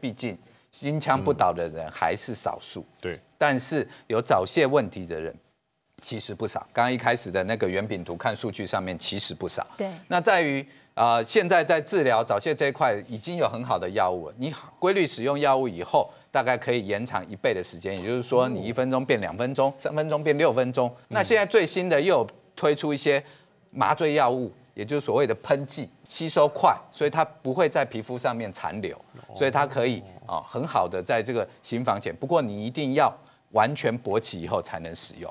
毕竟，心枪不倒的人还是少数。对，但是有早泄问题的人其实不少。刚刚一开始的那个原品图看数据上面其实不少。对，那在于啊，现在在治疗早泄这一块已经有很好的药物。了，你规律使用药物以后，大概可以延长一倍的时间，也就是说你一分钟变两分钟，三分钟变六分钟。那现在最新的又有推出一些麻醉药物。也就是所谓的喷剂，吸收快，所以它不会在皮肤上面残留，所以它可以啊很好的在这个行房前。不过你一定要完全勃起以后才能使用。